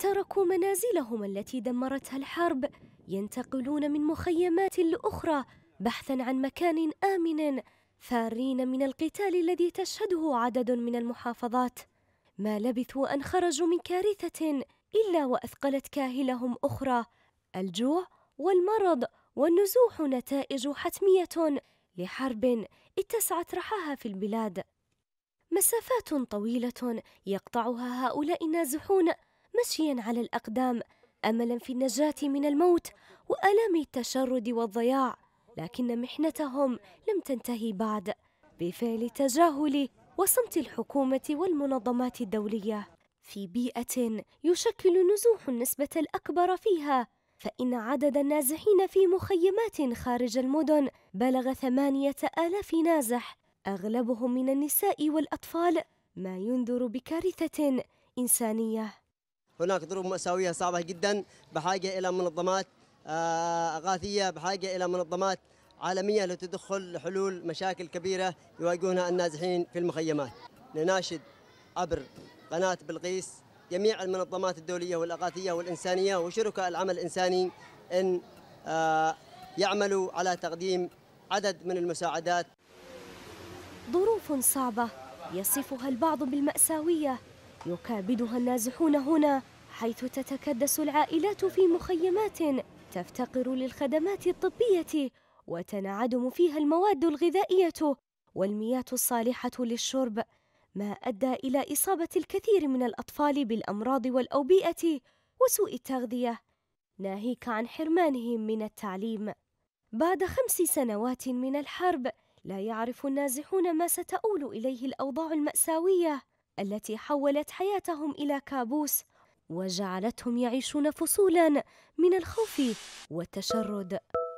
تركوا منازلهم التي دمرتها الحرب ينتقلون من مخيمات لاخرى بحثا عن مكان امن فارين من القتال الذي تشهده عدد من المحافظات ما لبثوا ان خرجوا من كارثه الا واثقلت كاهلهم اخرى الجوع والمرض والنزوح نتائج حتميه لحرب اتسعت رحاها في البلاد مسافات طويله يقطعها هؤلاء النازحون مشيا على الأقدام أملا في النجاة من الموت والام التشرد والضياع لكن محنتهم لم تنتهي بعد بفعل تجاهل وصمت الحكومة والمنظمات الدولية في بيئة يشكل نزوح النسبة الأكبر فيها فإن عدد النازحين في مخيمات خارج المدن بلغ ثمانية آلاف نازح أغلبهم من النساء والأطفال ما ينذر بكارثة إنسانية هناك ظروف مأساوية صعبة جدا بحاجة إلى منظمات آه، أغاثية بحاجة إلى منظمات عالمية لتدخل لحلول مشاكل كبيرة يواجهونها النازحين في المخيمات نناشد عبر قناة بلقيس جميع المنظمات الدولية والأغاثية والإنسانية وشركاء العمل الإنساني أن آه، يعملوا على تقديم عدد من المساعدات ظروف صعبة يصفها البعض بالمأساوية يكابدها النازحون هنا حيث تتكدس العائلات في مخيمات تفتقر للخدمات الطبية وتنعدم فيها المواد الغذائية والمياه الصالحة للشرب ما أدى إلى إصابة الكثير من الأطفال بالأمراض والأوبئة وسوء التغذية ناهيك عن حرمانهم من التعليم بعد خمس سنوات من الحرب لا يعرف النازحون ما ستؤول إليه الأوضاع المأساوية التي حولت حياتهم الى كابوس وجعلتهم يعيشون فصولا من الخوف والتشرد